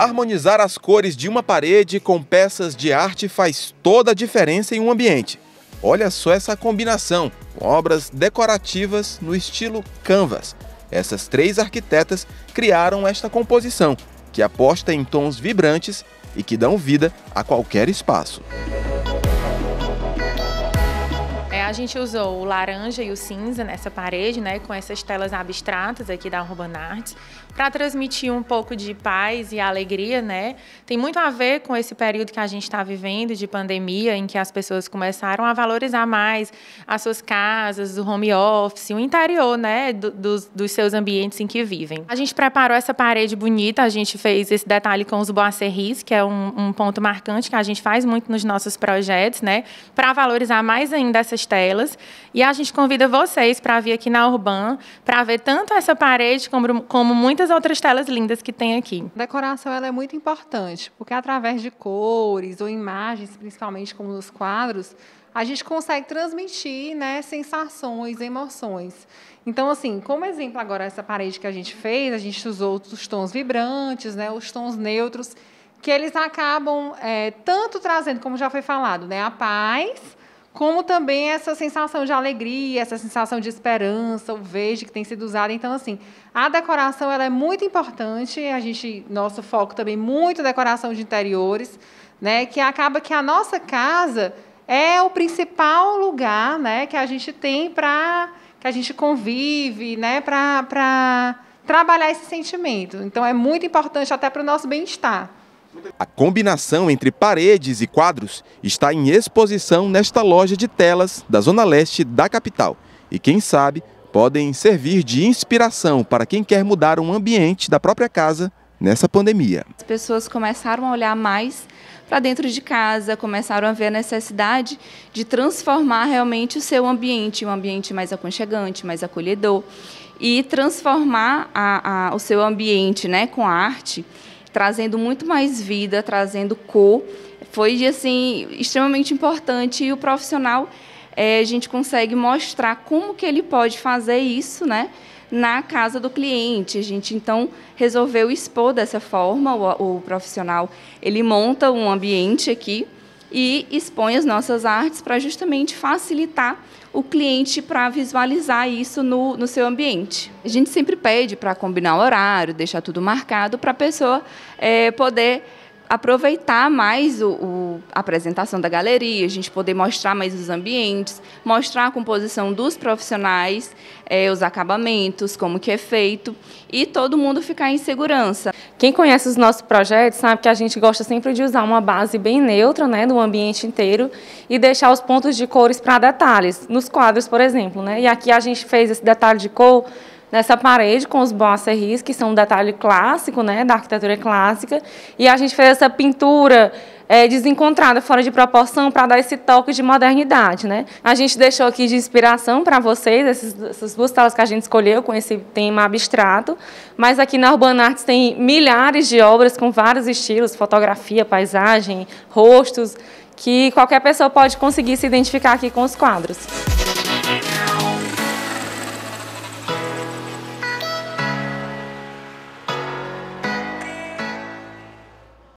Harmonizar as cores de uma parede com peças de arte faz toda a diferença em um ambiente. Olha só essa combinação, obras decorativas no estilo canvas. Essas três arquitetas criaram esta composição, que aposta em tons vibrantes e que dão vida a qualquer espaço. A gente usou o laranja e o cinza nessa parede, né, com essas telas abstratas aqui da Urban Arts, para transmitir um pouco de paz e alegria, né? Tem muito a ver com esse período que a gente está vivendo de pandemia, em que as pessoas começaram a valorizar mais as suas casas, o home office, o interior, né, do, dos, dos seus ambientes em que vivem. A gente preparou essa parede bonita, a gente fez esse detalhe com os boacerris, que é um, um ponto marcante que a gente faz muito nos nossos projetos, né, para valorizar mais ainda essas telas elas. E a gente convida vocês para vir aqui na Urban, para ver tanto essa parede como, como muitas outras telas lindas que tem aqui. A decoração ela é muito importante, porque através de cores ou imagens, principalmente como nos quadros, a gente consegue transmitir né, sensações, emoções. Então, assim, como exemplo agora essa parede que a gente fez, a gente usou os tons vibrantes, né, os tons neutros, que eles acabam é, tanto trazendo, como já foi falado, né, a paz como também essa sensação de alegria, essa sensação de esperança, o verde que tem sido usado. Então, assim, a decoração ela é muito importante. A gente, nosso foco também muito decoração de interiores, né? Que acaba que a nossa casa é o principal lugar, né? Que a gente tem para que a gente convive, né? Para trabalhar esse sentimento. Então, é muito importante até para o nosso bem-estar. A combinação entre paredes e quadros está em exposição nesta loja de telas da Zona Leste da capital. E quem sabe podem servir de inspiração para quem quer mudar um ambiente da própria casa nessa pandemia. As pessoas começaram a olhar mais para dentro de casa, começaram a ver a necessidade de transformar realmente o seu ambiente, um ambiente mais aconchegante, mais acolhedor, e transformar a, a, o seu ambiente né, com a arte trazendo muito mais vida, trazendo cor. Foi assim extremamente importante e o profissional é, a gente consegue mostrar como que ele pode fazer isso, né? Na casa do cliente, a gente então resolveu expor dessa forma o, o profissional. Ele monta um ambiente aqui e expõe as nossas artes para justamente facilitar o cliente para visualizar isso no, no seu ambiente. A gente sempre pede para combinar o horário, deixar tudo marcado para a pessoa é, poder aproveitar mais o, o, a apresentação da galeria, a gente poder mostrar mais os ambientes, mostrar a composição dos profissionais, é, os acabamentos, como que é feito, e todo mundo ficar em segurança. Quem conhece os nossos projetos sabe que a gente gosta sempre de usar uma base bem neutra né, do ambiente inteiro e deixar os pontos de cores para detalhes, nos quadros, por exemplo. Né? E aqui a gente fez esse detalhe de cor nessa parede com os boasserris, que são um detalhe clássico, né, da arquitetura clássica, e a gente fez essa pintura é, desencontrada, fora de proporção, para dar esse toque de modernidade, né. A gente deixou aqui de inspiração para vocês esses, essas duas telas que a gente escolheu com esse tema abstrato, mas aqui na Urban Arts tem milhares de obras com vários estilos, fotografia, paisagem, rostos, que qualquer pessoa pode conseguir se identificar aqui com os quadros.